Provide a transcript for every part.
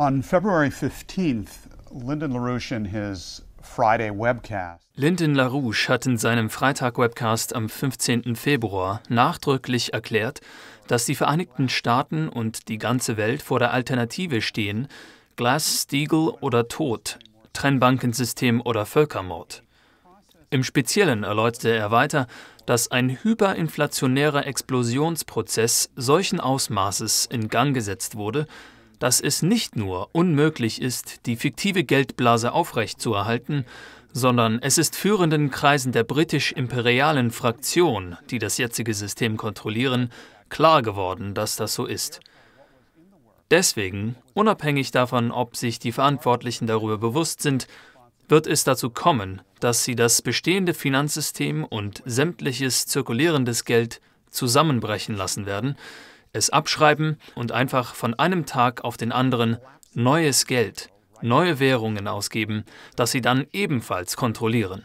On February 15th, Lyndon LaRouche in his Friday webcast. Lyndon LaRouche hat in seinem Freitag-Webcast am 15. Februar nachdrücklich erklärt, dass die Vereinigten Staaten und die ganze Welt vor der Alternative stehen, Glass-Steagall oder Tod, Trennbankensystem oder Völkermord. Im Speziellen erläuterte er weiter, dass ein hyperinflationärer Explosionsprozess solchen Ausmaßes in Gang gesetzt wurde, dass es nicht nur unmöglich ist, die fiktive Geldblase aufrechtzuerhalten, sondern es ist führenden Kreisen der britisch-imperialen Fraktion, die das jetzige System kontrollieren, klar geworden, dass das so ist. Deswegen, unabhängig davon, ob sich die Verantwortlichen darüber bewusst sind, wird es dazu kommen, dass sie das bestehende Finanzsystem und sämtliches zirkulierendes Geld zusammenbrechen lassen werden, es abschreiben und einfach von einem Tag auf den anderen neues Geld, neue Währungen ausgeben, das sie dann ebenfalls kontrollieren.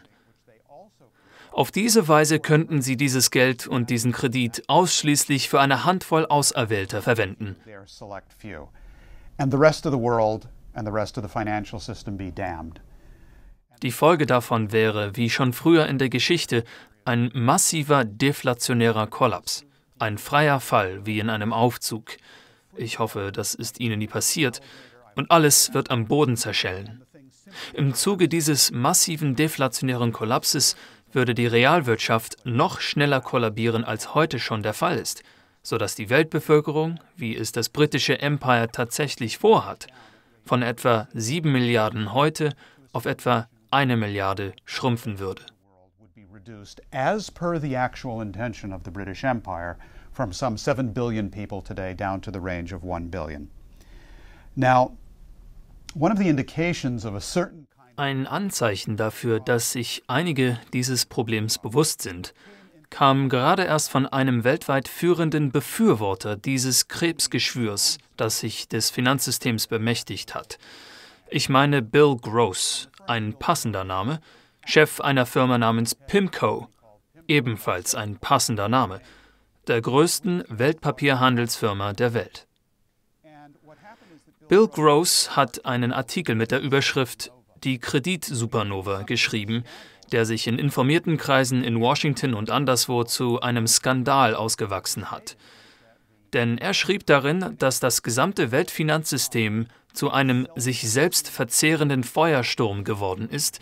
Auf diese Weise könnten sie dieses Geld und diesen Kredit ausschließlich für eine Handvoll Auserwählter verwenden. Die Folge davon wäre, wie schon früher in der Geschichte, ein massiver deflationärer Kollaps. Ein freier Fall wie in einem Aufzug. Ich hoffe, das ist Ihnen nie passiert. Und alles wird am Boden zerschellen. Im Zuge dieses massiven deflationären Kollapses würde die Realwirtschaft noch schneller kollabieren, als heute schon der Fall ist, sodass die Weltbevölkerung, wie es das britische Empire tatsächlich vorhat, von etwa 7 Milliarden heute auf etwa 1 Milliarde schrumpfen würde reduced, as per the actual intention of the British Empire, from some 7 billion people today down to the range of 1 billion. Now, one of the indications of a certain ein Anzeichen dafür, dass sich einige dieses Problems bewusst sind, kam gerade erst von einem weltweit führenden Befürworter dieses Krebsgeschwürs, das sich des Finanzsystems bemächtigt hat. Ich meine Bill Gross, ein passender Name, Chef einer Firma namens Pimco, ebenfalls ein passender Name, der größten Weltpapierhandelsfirma der Welt. Bill Gross hat einen Artikel mit der Überschrift Die Kreditsupernova geschrieben, der sich in informierten Kreisen in Washington und anderswo zu einem Skandal ausgewachsen hat. Denn er schrieb darin, dass das gesamte Weltfinanzsystem zu einem sich selbst verzehrenden Feuersturm geworden ist,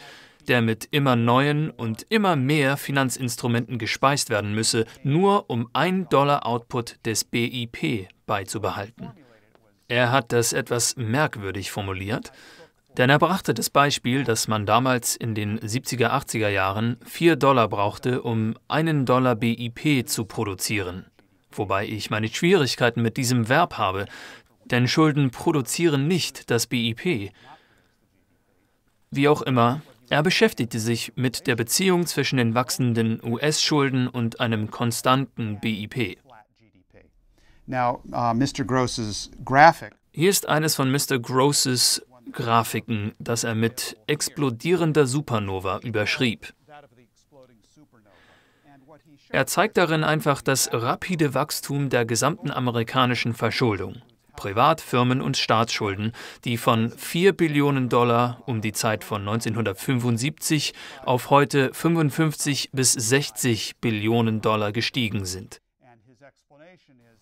der mit immer neuen und immer mehr Finanzinstrumenten gespeist werden müsse, nur um ein Dollar Output des BIP beizubehalten. Er hat das etwas merkwürdig formuliert, denn er brachte das Beispiel, dass man damals in den 70er, 80er Jahren 4 Dollar brauchte, um einen Dollar BIP zu produzieren. Wobei ich meine Schwierigkeiten mit diesem Verb habe, denn Schulden produzieren nicht das BIP. Wie auch immer, er beschäftigte sich mit der Beziehung zwischen den wachsenden US-Schulden und einem konstanten BIP. Uh, Hier ist eines von Mr. Grosses Grafiken, das er mit explodierender Supernova überschrieb. Er zeigt darin einfach das rapide Wachstum der gesamten amerikanischen Verschuldung. Privatfirmen und Staatsschulden, die von 4 Billionen Dollar um die Zeit von 1975 auf heute 55 bis 60 Billionen Dollar gestiegen sind.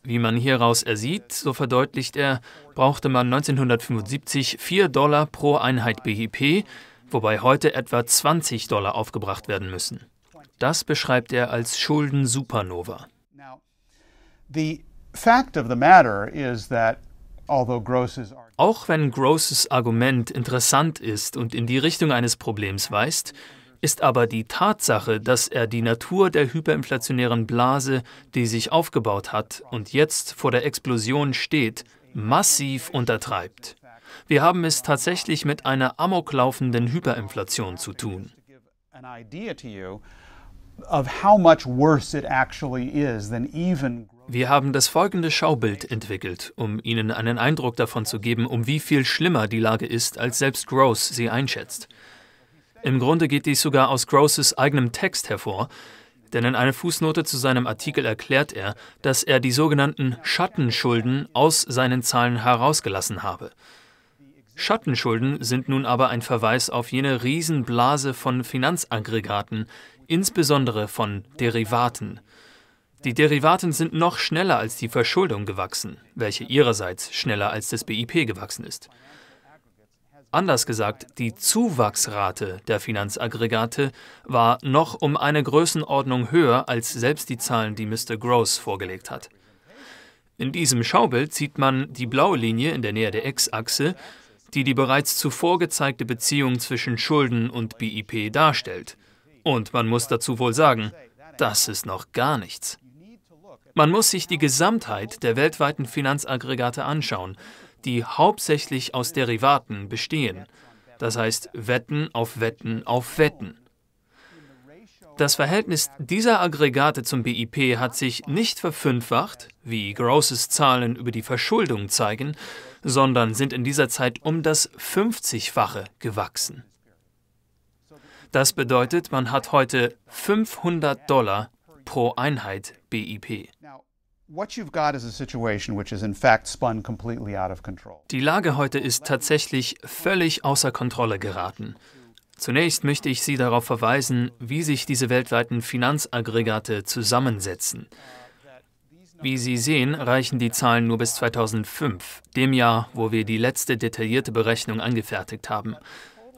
Wie man hieraus ersieht, so verdeutlicht er, brauchte man 1975 4 Dollar pro Einheit BIP, wobei heute etwa 20 Dollar aufgebracht werden müssen. Das beschreibt er als Schulden-Supernova. Auch wenn Grosses Argument interessant ist und in die Richtung eines Problems weist, ist aber die Tatsache, dass er die Natur der hyperinflationären Blase, die sich aufgebaut hat und jetzt vor der Explosion steht, massiv untertreibt. Wir haben es tatsächlich mit einer amoklaufenden Hyperinflation zu tun. Wir haben das folgende Schaubild entwickelt, um Ihnen einen Eindruck davon zu geben, um wie viel schlimmer die Lage ist, als selbst Gross sie einschätzt. Im Grunde geht dies sogar aus Grosses eigenem Text hervor, denn in einer Fußnote zu seinem Artikel erklärt er, dass er die sogenannten Schattenschulden aus seinen Zahlen herausgelassen habe. Schattenschulden sind nun aber ein Verweis auf jene Riesenblase von Finanzaggregaten, insbesondere von Derivaten. Die Derivaten sind noch schneller als die Verschuldung gewachsen, welche ihrerseits schneller als das BIP gewachsen ist. Anders gesagt, die Zuwachsrate der Finanzaggregate war noch um eine Größenordnung höher als selbst die Zahlen, die Mr. Gross vorgelegt hat. In diesem Schaubild sieht man die blaue Linie in der Nähe der X-Achse, die die bereits zuvor gezeigte Beziehung zwischen Schulden und BIP darstellt. Und man muss dazu wohl sagen, das ist noch gar nichts. Man muss sich die Gesamtheit der weltweiten Finanzaggregate anschauen, die hauptsächlich aus Derivaten bestehen, das heißt Wetten auf Wetten auf Wetten. Das Verhältnis dieser Aggregate zum BIP hat sich nicht verfünffacht, wie Grosses Zahlen über die Verschuldung zeigen, sondern sind in dieser Zeit um das 50-fache gewachsen. Das bedeutet, man hat heute 500 Dollar pro Einheit BIP. Die Lage heute ist tatsächlich völlig außer Kontrolle geraten. Zunächst möchte ich Sie darauf verweisen, wie sich diese weltweiten Finanzaggregate zusammensetzen. Wie Sie sehen, reichen die Zahlen nur bis 2005, dem Jahr, wo wir die letzte detaillierte Berechnung angefertigt haben.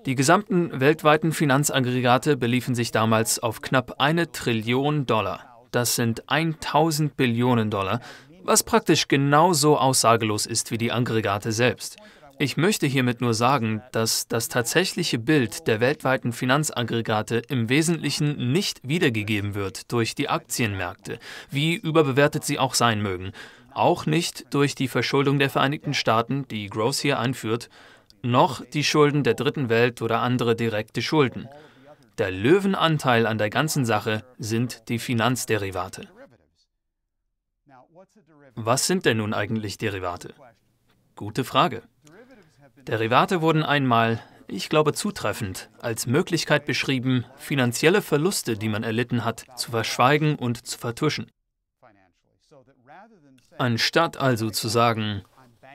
Die gesamten weltweiten Finanzaggregate beliefen sich damals auf knapp eine Trillion Dollar. Das sind 1000 Billionen Dollar, was praktisch genauso aussagelos ist wie die Aggregate selbst. Ich möchte hiermit nur sagen, dass das tatsächliche Bild der weltweiten Finanzaggregate im Wesentlichen nicht wiedergegeben wird durch die Aktienmärkte, wie überbewertet sie auch sein mögen, auch nicht durch die Verschuldung der Vereinigten Staaten, die Gross hier anführt, noch die Schulden der Dritten Welt oder andere direkte Schulden. Der Löwenanteil an der ganzen Sache sind die Finanzderivate. Was sind denn nun eigentlich Derivate? Gute Frage. Derivate wurden einmal, ich glaube zutreffend, als Möglichkeit beschrieben, finanzielle Verluste, die man erlitten hat, zu verschweigen und zu vertuschen. Anstatt also zu sagen,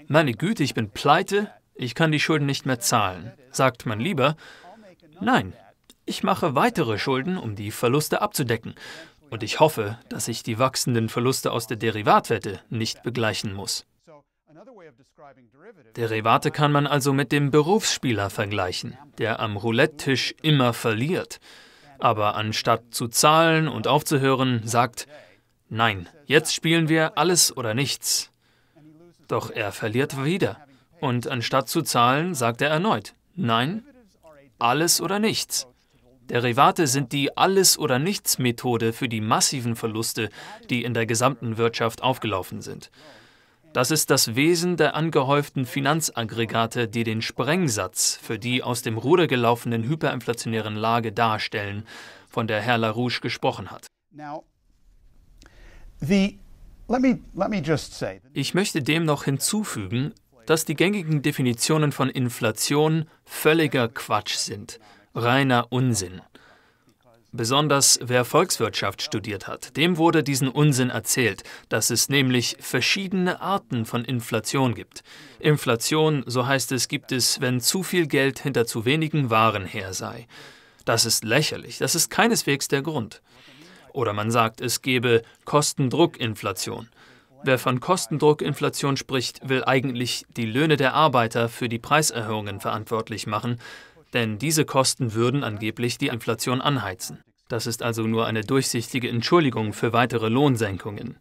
meine Güte, ich bin pleite, ich kann die Schulden nicht mehr zahlen, sagt man lieber, nein, ich mache weitere Schulden, um die Verluste abzudecken. Und ich hoffe, dass ich die wachsenden Verluste aus der Derivatwette nicht begleichen muss. Derivate kann man also mit dem Berufsspieler vergleichen, der am Roulette-Tisch immer verliert, aber anstatt zu zahlen und aufzuhören, sagt, nein, jetzt spielen wir alles oder nichts. Doch er verliert wieder. Und anstatt zu zahlen, sagt er erneut, nein, alles oder nichts. Derivate sind die Alles- oder Nichts-Methode für die massiven Verluste, die in der gesamten Wirtschaft aufgelaufen sind. Das ist das Wesen der angehäuften Finanzaggregate, die den Sprengsatz für die aus dem Ruder gelaufenen hyperinflationären Lage darstellen, von der Herr LaRouche gesprochen hat. Ich möchte dem noch hinzufügen, dass die gängigen Definitionen von Inflation völliger Quatsch sind, reiner Unsinn. Besonders wer Volkswirtschaft studiert hat, dem wurde diesen Unsinn erzählt, dass es nämlich verschiedene Arten von Inflation gibt. Inflation, so heißt es, gibt es, wenn zu viel Geld hinter zu wenigen Waren her sei. Das ist lächerlich, das ist keineswegs der Grund. Oder man sagt, es gebe Kostendruckinflation. Wer von Kostendruckinflation spricht, will eigentlich die Löhne der Arbeiter für die Preiserhöhungen verantwortlich machen, denn diese Kosten würden angeblich die Inflation anheizen. Das ist also nur eine durchsichtige Entschuldigung für weitere Lohnsenkungen.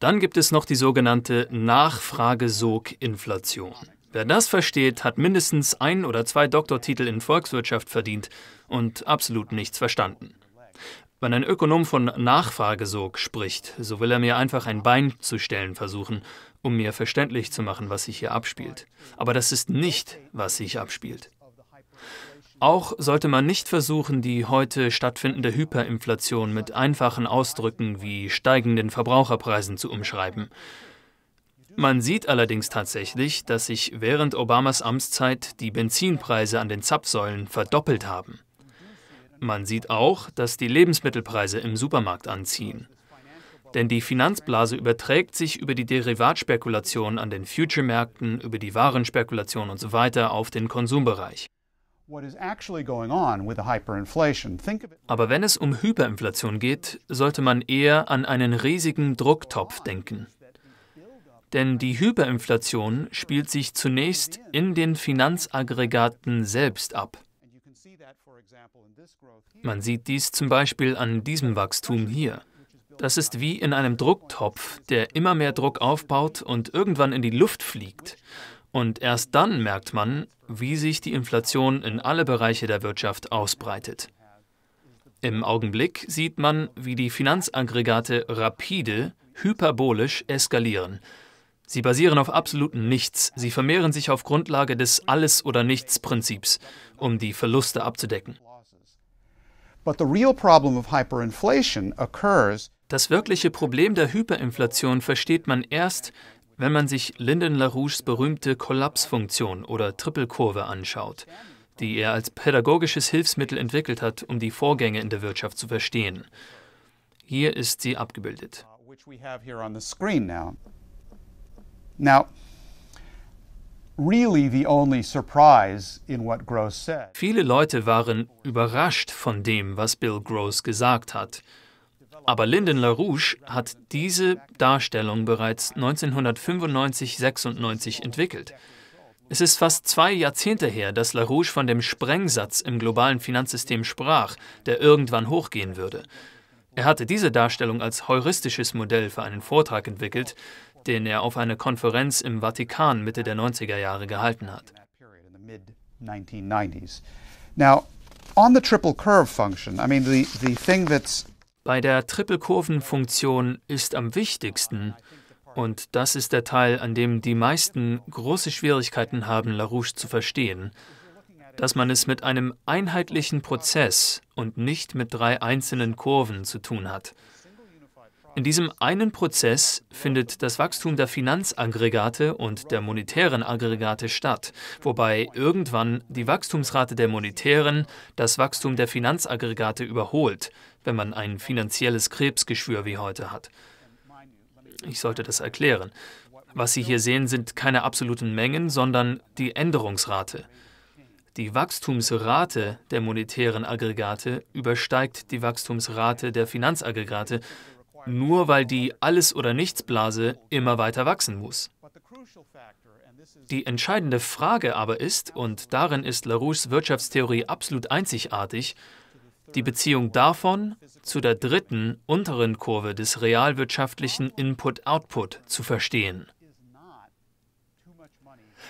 Dann gibt es noch die sogenannte Nachfragesog-Inflation. Wer das versteht, hat mindestens ein oder zwei Doktortitel in Volkswirtschaft verdient und absolut nichts verstanden. Wenn ein Ökonom von Nachfragesog spricht, so will er mir einfach ein Bein zu stellen versuchen, um mir verständlich zu machen, was sich hier abspielt. Aber das ist nicht, was sich abspielt. Auch sollte man nicht versuchen, die heute stattfindende Hyperinflation mit einfachen Ausdrücken wie steigenden Verbraucherpreisen zu umschreiben. Man sieht allerdings tatsächlich, dass sich während Obamas Amtszeit die Benzinpreise an den Zapfsäulen verdoppelt haben. Man sieht auch, dass die Lebensmittelpreise im Supermarkt anziehen. Denn die Finanzblase überträgt sich über die Derivatspekulation an den Future-Märkten, über die Warenspekulation und so weiter auf den Konsumbereich. Aber wenn es um Hyperinflation geht, sollte man eher an einen riesigen Drucktopf denken. Denn die Hyperinflation spielt sich zunächst in den Finanzaggregaten selbst ab. Man sieht dies zum Beispiel an diesem Wachstum hier. Das ist wie in einem Drucktopf, der immer mehr Druck aufbaut und irgendwann in die Luft fliegt. Und erst dann merkt man, wie sich die Inflation in alle Bereiche der Wirtschaft ausbreitet. Im Augenblick sieht man, wie die Finanzaggregate rapide, hyperbolisch eskalieren. Sie basieren auf absolutem Nichts. Sie vermehren sich auf Grundlage des Alles- oder Nichts-Prinzips, um die Verluste abzudecken. Das wirkliche Problem der Hyperinflation versteht man erst, wenn man sich Lyndon LaRouches berühmte Kollapsfunktion oder Trippelkurve anschaut, die er als pädagogisches Hilfsmittel entwickelt hat, um die Vorgänge in der Wirtschaft zu verstehen. Hier ist sie abgebildet. Now, really the only surprise in what Gross said. Viele Leute waren überrascht von dem, was Bill Gross gesagt hat. Aber Lyndon LaRouche hat diese Darstellung bereits 1995-96 entwickelt. Es ist fast zwei Jahrzehnte her, dass LaRouche von dem Sprengsatz im globalen Finanzsystem sprach, der irgendwann hochgehen würde. Er hatte diese Darstellung als heuristisches Modell für einen Vortrag entwickelt, den er auf einer Konferenz im Vatikan Mitte der 90er Jahre gehalten hat. Bei der Triple-Kurven-Funktion ist am wichtigsten, und das ist der Teil, an dem die meisten große Schwierigkeiten haben, LaRouche zu verstehen, dass man es mit einem einheitlichen Prozess und nicht mit drei einzelnen Kurven zu tun hat. In diesem einen Prozess findet das Wachstum der Finanzaggregate und der monetären Aggregate statt, wobei irgendwann die Wachstumsrate der monetären das Wachstum der Finanzaggregate überholt, wenn man ein finanzielles Krebsgeschwür wie heute hat. Ich sollte das erklären. Was Sie hier sehen, sind keine absoluten Mengen, sondern die Änderungsrate. Die Wachstumsrate der monetären Aggregate übersteigt die Wachstumsrate der Finanzaggregate, nur weil die Alles-oder-nichts-Blase immer weiter wachsen muss. Die entscheidende Frage aber ist, und darin ist LaRouches Wirtschaftstheorie absolut einzigartig, die Beziehung davon zu der dritten unteren Kurve des realwirtschaftlichen Input-Output zu verstehen.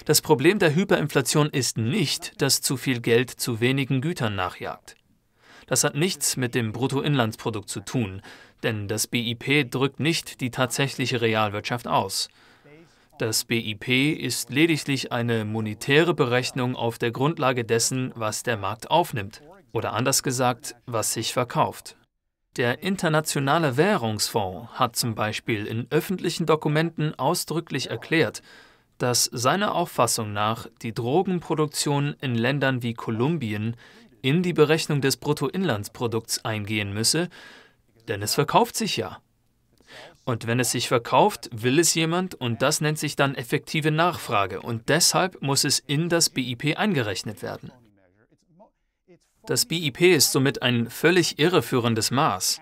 Das Problem der Hyperinflation ist nicht, dass zu viel Geld zu wenigen Gütern nachjagt. Das hat nichts mit dem Bruttoinlandsprodukt zu tun denn das BIP drückt nicht die tatsächliche Realwirtschaft aus. Das BIP ist lediglich eine monetäre Berechnung auf der Grundlage dessen, was der Markt aufnimmt oder anders gesagt, was sich verkauft. Der Internationale Währungsfonds hat zum Beispiel in öffentlichen Dokumenten ausdrücklich erklärt, dass seiner Auffassung nach die Drogenproduktion in Ländern wie Kolumbien in die Berechnung des Bruttoinlandsprodukts eingehen müsse, denn es verkauft sich ja. Und wenn es sich verkauft, will es jemand und das nennt sich dann effektive Nachfrage und deshalb muss es in das BIP eingerechnet werden. Das BIP ist somit ein völlig irreführendes Maß.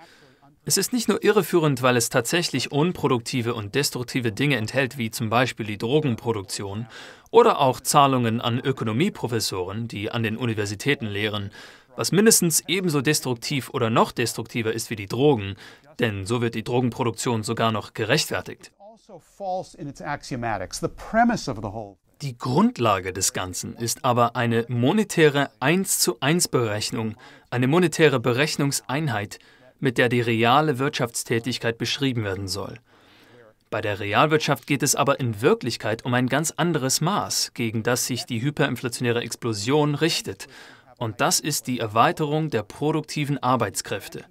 Es ist nicht nur irreführend, weil es tatsächlich unproduktive und destruktive Dinge enthält, wie zum Beispiel die Drogenproduktion oder auch Zahlungen an Ökonomieprofessoren, die an den Universitäten lehren, was mindestens ebenso destruktiv oder noch destruktiver ist wie die Drogen, denn so wird die Drogenproduktion sogar noch gerechtfertigt. Also die Grundlage des Ganzen ist aber eine monetäre 1 zu 1 Berechnung, eine monetäre Berechnungseinheit, mit der die reale Wirtschaftstätigkeit beschrieben werden soll. Bei der Realwirtschaft geht es aber in Wirklichkeit um ein ganz anderes Maß, gegen das sich die hyperinflationäre Explosion richtet, und das ist die Erweiterung der produktiven Arbeitskräfte.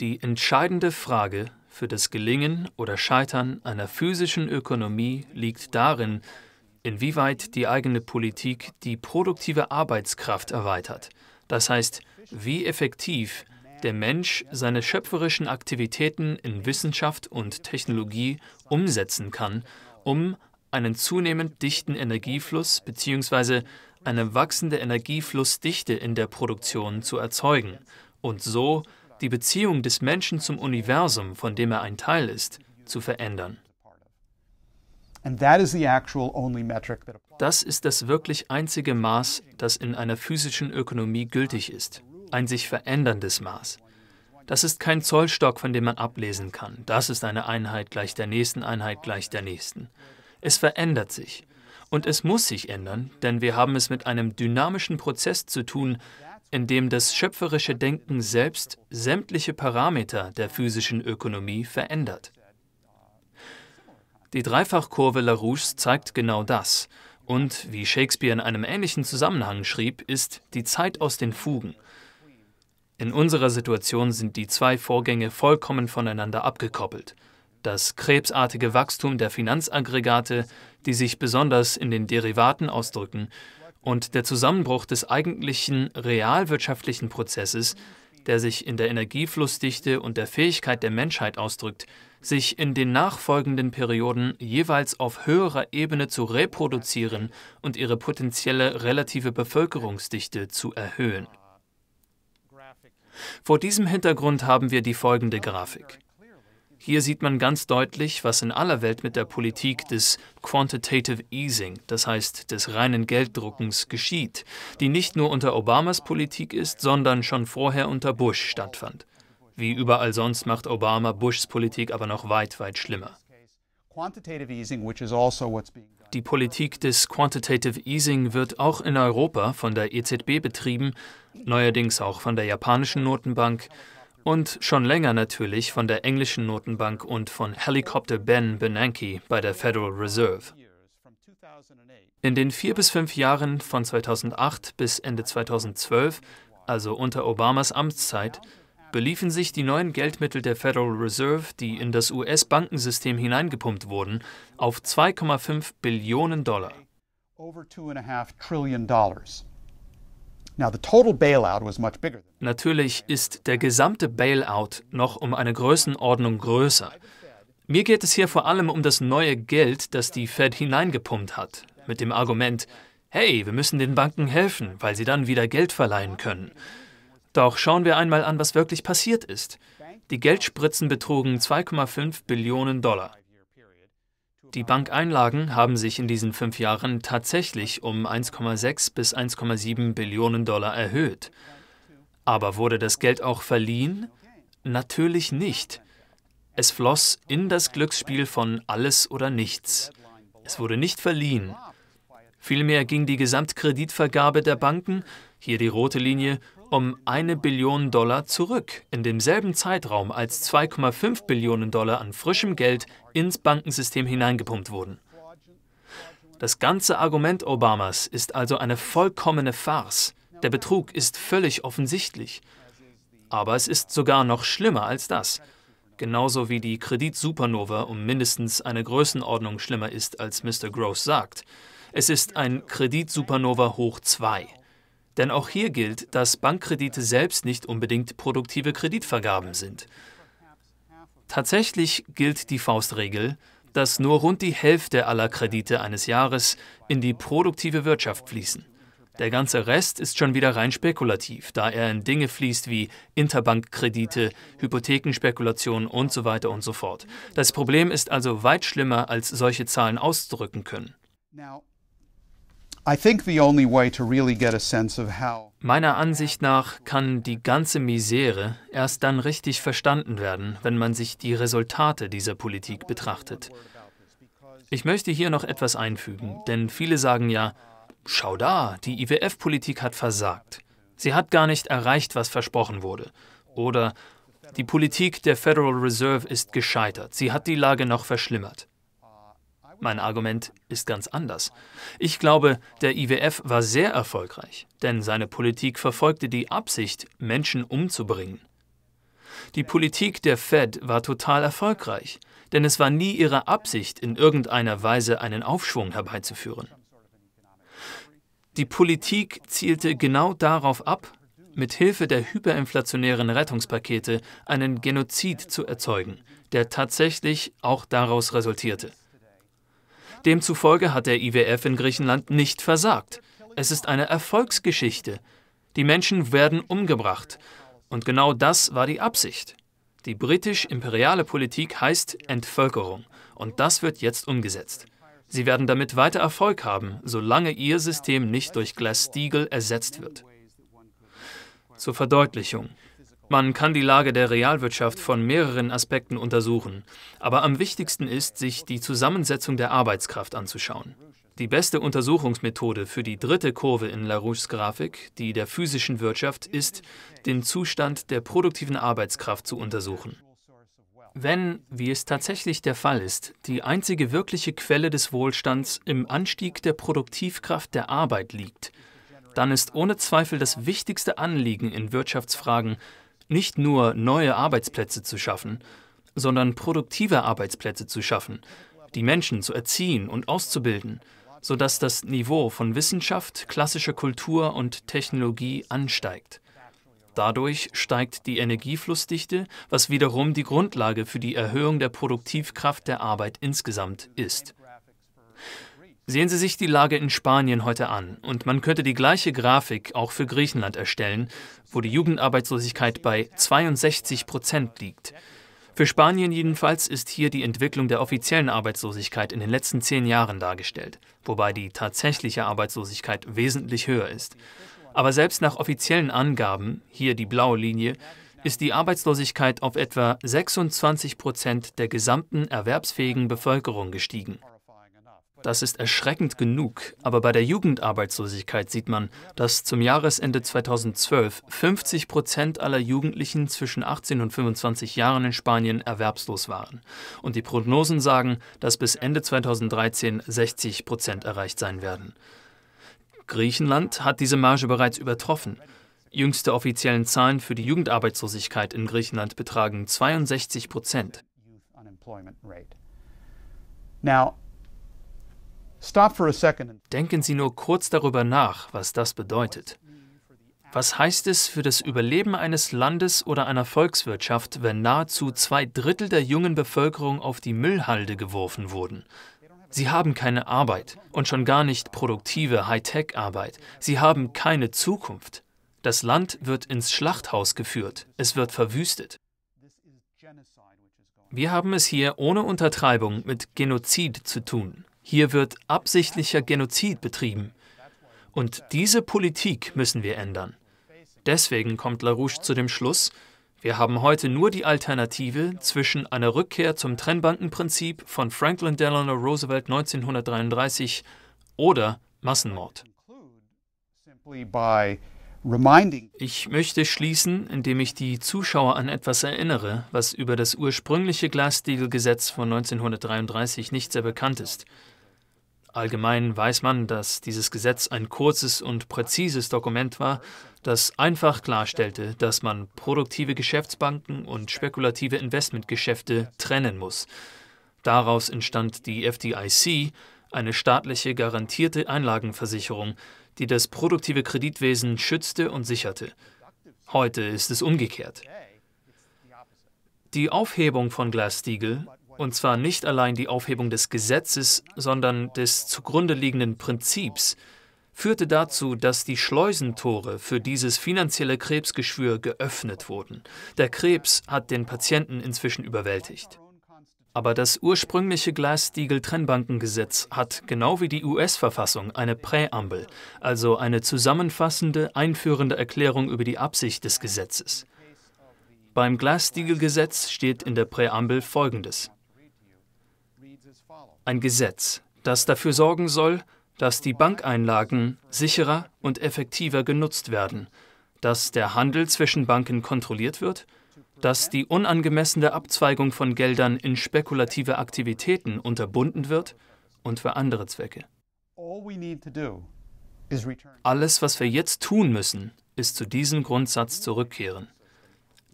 Die entscheidende Frage für das Gelingen oder Scheitern einer physischen Ökonomie liegt darin, inwieweit die eigene Politik die produktive Arbeitskraft erweitert. Das heißt, wie effektiv der Mensch seine schöpferischen Aktivitäten in Wissenschaft und Technologie umsetzen kann, um einen zunehmend dichten Energiefluss bzw eine wachsende Energieflussdichte in der Produktion zu erzeugen und so die Beziehung des Menschen zum Universum, von dem er ein Teil ist, zu verändern. Das ist das wirklich einzige Maß, das in einer physischen Ökonomie gültig ist, ein sich veränderndes Maß. Das ist kein Zollstock, von dem man ablesen kann. Das ist eine Einheit gleich der nächsten Einheit gleich der nächsten. Es verändert sich. Und es muss sich ändern, denn wir haben es mit einem dynamischen Prozess zu tun, in dem das schöpferische Denken selbst sämtliche Parameter der physischen Ökonomie verändert. Die Dreifachkurve LaRouches zeigt genau das. Und wie Shakespeare in einem ähnlichen Zusammenhang schrieb, ist die Zeit aus den Fugen. In unserer Situation sind die zwei Vorgänge vollkommen voneinander abgekoppelt. Das krebsartige Wachstum der Finanzaggregate die sich besonders in den Derivaten ausdrücken, und der Zusammenbruch des eigentlichen realwirtschaftlichen Prozesses, der sich in der Energieflussdichte und der Fähigkeit der Menschheit ausdrückt, sich in den nachfolgenden Perioden jeweils auf höherer Ebene zu reproduzieren und ihre potenzielle relative Bevölkerungsdichte zu erhöhen. Vor diesem Hintergrund haben wir die folgende Grafik. Hier sieht man ganz deutlich, was in aller Welt mit der Politik des Quantitative Easing, das heißt des reinen Gelddruckens, geschieht, die nicht nur unter Obamas Politik ist, sondern schon vorher unter Bush stattfand. Wie überall sonst macht Obama Bushs Politik aber noch weit, weit schlimmer. Also die Politik des Quantitative Easing wird auch in Europa von der EZB betrieben, neuerdings auch von der japanischen Notenbank und schon länger natürlich von der englischen Notenbank und von Helikopter Ben Bernanke bei der Federal Reserve. In den vier bis fünf Jahren von 2008 bis Ende 2012, also unter Obamas Amtszeit, beliefen sich die neuen Geldmittel der Federal Reserve, die in das US-Bankensystem hineingepumpt wurden, auf 2,5 Billionen Dollar. Over two and a half trillion dollars. Natürlich ist der gesamte Bailout noch um eine Größenordnung größer. Mir geht es hier vor allem um das neue Geld, das die Fed hineingepumpt hat, mit dem Argument, hey, wir müssen den Banken helfen, weil sie dann wieder Geld verleihen können. Doch schauen wir einmal an, was wirklich passiert ist. Die Geldspritzen betrugen 2,5 Billionen Dollar. Die Bankeinlagen haben sich in diesen fünf Jahren tatsächlich um 1,6 bis 1,7 Billionen Dollar erhöht. Aber wurde das Geld auch verliehen? Natürlich nicht. Es floss in das Glücksspiel von alles oder nichts. Es wurde nicht verliehen. Vielmehr ging die Gesamtkreditvergabe der Banken, hier die rote Linie, um eine Billion Dollar zurück, in demselben Zeitraum, als 2,5 Billionen Dollar an frischem Geld ins Bankensystem hineingepumpt wurden. Das ganze Argument Obamas ist also eine vollkommene Farce. Der Betrug ist völlig offensichtlich. Aber es ist sogar noch schlimmer als das. Genauso wie die Kreditsupernova um mindestens eine Größenordnung schlimmer ist, als Mr. Gross sagt. Es ist ein Kreditsupernova hoch 2. Denn auch hier gilt, dass Bankkredite selbst nicht unbedingt produktive Kreditvergaben sind. Tatsächlich gilt die Faustregel, dass nur rund die Hälfte aller Kredite eines Jahres in die produktive Wirtschaft fließen. Der ganze Rest ist schon wieder rein spekulativ, da er in Dinge fließt wie Interbankkredite, Hypothekenspekulationen und so weiter und so fort. Das Problem ist also weit schlimmer, als solche Zahlen auszudrücken können. Meiner Ansicht nach kann die ganze Misere erst dann richtig verstanden werden, wenn man sich die Resultate dieser Politik betrachtet. Ich möchte hier noch etwas einfügen, denn viele sagen ja, schau da, die IWF-Politik hat versagt. Sie hat gar nicht erreicht, was versprochen wurde. Oder die Politik der Federal Reserve ist gescheitert. Sie hat die Lage noch verschlimmert. Mein Argument ist ganz anders. Ich glaube, der IWF war sehr erfolgreich, denn seine Politik verfolgte die Absicht, Menschen umzubringen. Die Politik der Fed war total erfolgreich, denn es war nie ihre Absicht, in irgendeiner Weise einen Aufschwung herbeizuführen. Die Politik zielte genau darauf ab, mit Hilfe der hyperinflationären Rettungspakete einen Genozid zu erzeugen, der tatsächlich auch daraus resultierte. Demzufolge hat der IWF in Griechenland nicht versagt. Es ist eine Erfolgsgeschichte. Die Menschen werden umgebracht. Und genau das war die Absicht. Die britisch-imperiale Politik heißt Entvölkerung. Und das wird jetzt umgesetzt. Sie werden damit weiter Erfolg haben, solange ihr System nicht durch Glass-Steagall ersetzt wird. Zur Verdeutlichung. Man kann die Lage der Realwirtschaft von mehreren Aspekten untersuchen, aber am wichtigsten ist, sich die Zusammensetzung der Arbeitskraft anzuschauen. Die beste Untersuchungsmethode für die dritte Kurve in LaRouches Grafik, die der physischen Wirtschaft, ist, den Zustand der produktiven Arbeitskraft zu untersuchen. Wenn, wie es tatsächlich der Fall ist, die einzige wirkliche Quelle des Wohlstands im Anstieg der Produktivkraft der Arbeit liegt, dann ist ohne Zweifel das wichtigste Anliegen in Wirtschaftsfragen, nicht nur neue Arbeitsplätze zu schaffen, sondern produktive Arbeitsplätze zu schaffen, die Menschen zu erziehen und auszubilden, sodass das Niveau von Wissenschaft, klassischer Kultur und Technologie ansteigt. Dadurch steigt die Energieflussdichte, was wiederum die Grundlage für die Erhöhung der Produktivkraft der Arbeit insgesamt ist. Sehen Sie sich die Lage in Spanien heute an, und man könnte die gleiche Grafik auch für Griechenland erstellen, wo die Jugendarbeitslosigkeit bei 62 Prozent liegt. Für Spanien jedenfalls ist hier die Entwicklung der offiziellen Arbeitslosigkeit in den letzten zehn Jahren dargestellt, wobei die tatsächliche Arbeitslosigkeit wesentlich höher ist. Aber selbst nach offiziellen Angaben, hier die blaue Linie, ist die Arbeitslosigkeit auf etwa 26 Prozent der gesamten erwerbsfähigen Bevölkerung gestiegen. Das ist erschreckend genug, aber bei der Jugendarbeitslosigkeit sieht man, dass zum Jahresende 2012 50 Prozent aller Jugendlichen zwischen 18 und 25 Jahren in Spanien erwerbslos waren. Und die Prognosen sagen, dass bis Ende 2013 60 Prozent erreicht sein werden. Griechenland hat diese Marge bereits übertroffen. Jüngste offiziellen Zahlen für die Jugendarbeitslosigkeit in Griechenland betragen 62 Prozent. Denken Sie nur kurz darüber nach, was das bedeutet. Was heißt es für das Überleben eines Landes oder einer Volkswirtschaft, wenn nahezu zwei Drittel der jungen Bevölkerung auf die Müllhalde geworfen wurden? Sie haben keine Arbeit und schon gar nicht produktive Hightech-Arbeit. Sie haben keine Zukunft. Das Land wird ins Schlachthaus geführt. Es wird verwüstet. Wir haben es hier ohne Untertreibung mit Genozid zu tun. Hier wird absichtlicher Genozid betrieben. Und diese Politik müssen wir ändern. Deswegen kommt LaRouche zu dem Schluss, wir haben heute nur die Alternative zwischen einer Rückkehr zum Trennbankenprinzip von Franklin Delano Roosevelt 1933 oder Massenmord. Ich möchte schließen, indem ich die Zuschauer an etwas erinnere, was über das ursprüngliche Glass-Steagall-Gesetz von 1933 nicht sehr bekannt ist. Allgemein weiß man, dass dieses Gesetz ein kurzes und präzises Dokument war, das einfach klarstellte, dass man produktive Geschäftsbanken und spekulative Investmentgeschäfte trennen muss. Daraus entstand die FDIC, eine staatliche garantierte Einlagenversicherung, die das produktive Kreditwesen schützte und sicherte. Heute ist es umgekehrt. Die Aufhebung von Glass-Steagall und zwar nicht allein die Aufhebung des Gesetzes, sondern des zugrunde liegenden Prinzips führte dazu, dass die Schleusentore für dieses finanzielle Krebsgeschwür geöffnet wurden. Der Krebs hat den Patienten inzwischen überwältigt. Aber das ursprüngliche Glass-Steagall-Trennbankengesetz hat, genau wie die US-Verfassung, eine Präambel, also eine zusammenfassende, einführende Erklärung über die Absicht des Gesetzes. Beim Glass-Steagall-Gesetz steht in der Präambel Folgendes ein Gesetz, das dafür sorgen soll, dass die Bankeinlagen sicherer und effektiver genutzt werden, dass der Handel zwischen Banken kontrolliert wird, dass die unangemessene Abzweigung von Geldern in spekulative Aktivitäten unterbunden wird und für andere Zwecke. Alles, was wir jetzt tun müssen, ist zu diesem Grundsatz zurückkehren.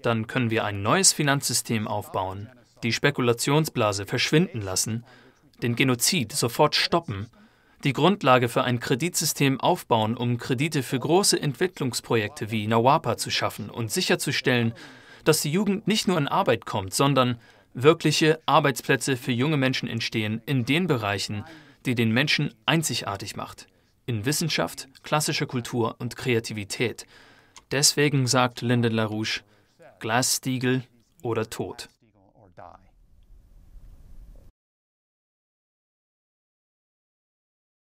Dann können wir ein neues Finanzsystem aufbauen, die Spekulationsblase verschwinden lassen den Genozid sofort stoppen, die Grundlage für ein Kreditsystem aufbauen, um Kredite für große Entwicklungsprojekte wie Nawapa zu schaffen und sicherzustellen, dass die Jugend nicht nur in Arbeit kommt, sondern wirkliche Arbeitsplätze für junge Menschen entstehen in den Bereichen, die den Menschen einzigartig macht, in Wissenschaft, klassischer Kultur und Kreativität. Deswegen sagt Lyndon LaRouche, Glassstiegel oder Tod.